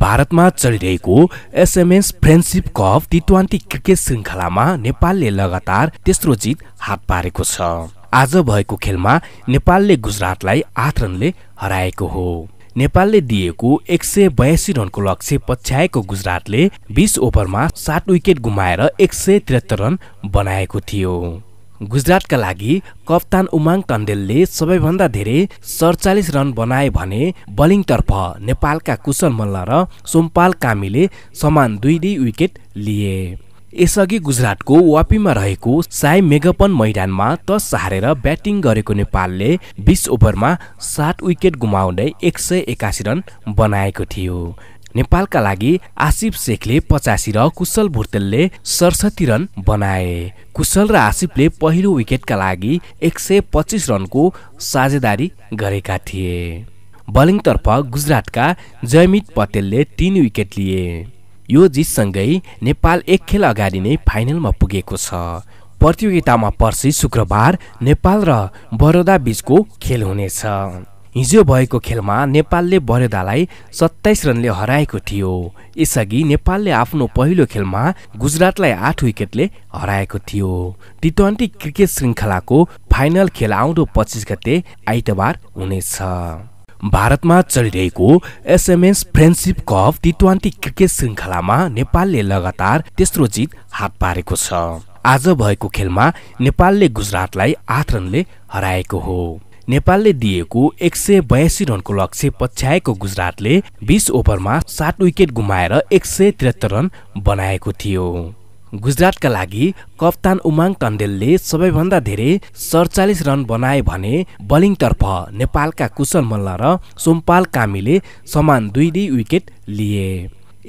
भारतमा चलिरहेको SMS friendship cup T twenty cricket श्रृङ्खलामा नेपालले लगातार तेस्रो जित हात पारेको छ आज भएको खेलमा नेपालले गुजरातलाई आठ रनले हराएको हो नेपालले दिएको एक सय बयासी रनको लक्ष्य पछ्याएको गुजरातले बिस ओभरमा सात विकेट गुमाएर एक सय त्रिहत्तर रन बनाएको थियो गुजरातका लागि कप्तान उमाङ कन्डेलले सबैभन्दा धेरै सडचालिस रन बनाए भने बलिङतर्फ नेपालका कुशल मल्ल र सोमपाल कामीले समान दुई दुई विकेट लिए यसअघि गुजरातको वापीमा रहेको साई मेगापन मैदानमा टस हारेर ब्याटिङ गरेको नेपालले बिस ओभरमा सात विकेट गुमाउँदै एक सय एकासी रन बनाएको थियो नेपालका लागि आसिफ शेखले पचासी र कुशल भुर्तेलले सडसठी रन बनाए कुशल र आसिफले पहिलो विकेटका लागि एक सय पच्चिस रनको साझेदारी गरेका थिए बलिङतर्फ गुजरातका जयमित पटेलले तिन विकेट लिए यो जितसँगै नेपाल एक खेल अगाडि नै फाइनलमा पुगेको छ प्रतियोगितामा पर्सि शुक्रबार नेपाल र बडोदा बीचको खेल हुनेछ हिजो भएको खेलमा नेपालले बरेदालाई सत्ताइस रनले हराएको थियो यसअघि नेपालले आफ्नो पहिलो खेलमा गुजरातलाई आठ विकेटले हराएको थियो टी ट्वेन्टी क्रिकेट श्रृङ्खलाको फाइनल खेल आउँदो पच्चिस गते आइतबार हुनेछ भारतमा चलिरहेको SMS friendship cup T twenty cricket श्रृङ्खलामा नेपालले लगातार तेस्रो जित हात पारेको छ आज भएको खेलमा नेपालले गुजरातलाई आठ रनले हराएको हो नेपालले दिएको एक सय बयासी रनको लक्ष्य पछ्याएको गुजरातले बिस ओभरमा सात विकेट गुमाएर एक सय त्रिहत्तर रन बनाएको थियो गुजरातका लागि कप्तान उमाङ टन्डेलले सबैभन्दा धेरै सडचालिस रन बनाए भने बलिङतर्फ नेपालका कुशल मल्ल र सोमपाल कामीले समान दुई दुई विकेट लिए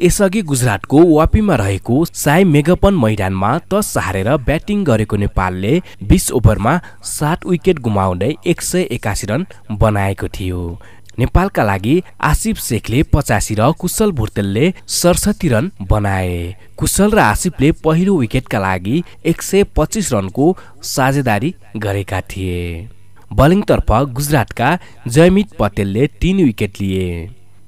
यसअघि गुजरातको वापीमा रहेको साई मेगापन मैदानमा टस हारेर ब्याटिङ गरेको नेपालले बिस ओभरमा सात विकेट गुमाउँदै एक सय एकासी रन बनाएको थियो नेपालका लागि आसिफ शेखले पचासी र कुशल भुर्तेलले सडसठी रन बनाए कुशल र आसिफले पहिलो विकेटका लागि एक सय पच्चिस रनको साझेदारी गरेका थिए बलिङतर्फ गुजरातका जयमित पटेलले तिन विकेट लिए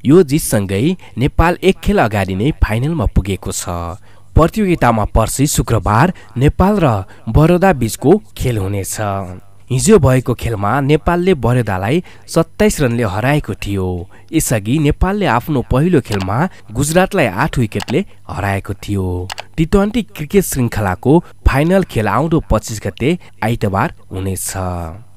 यो जितसँगै नेपाल एक खेल अगाडि नै फाइनलमा पुगेको छ प्रतियोगितामा पर्सि शुक्रबार नेपाल र बडोदा बिचको खेल हुनेछ हिजो भएको खेलमा नेपालले बडोदालाई सत्ताइस रनले हराएको थियो यसअघि नेपालले आफ्नो पहिलो खेलमा गुजरातलाई आठ विकेटले हराएको थियो टी ट्वेन्टी क्रिकेट श्रृङ्खलाको फाइनल खेल आउँदो पच्चिस गते आइतबार हुनेछ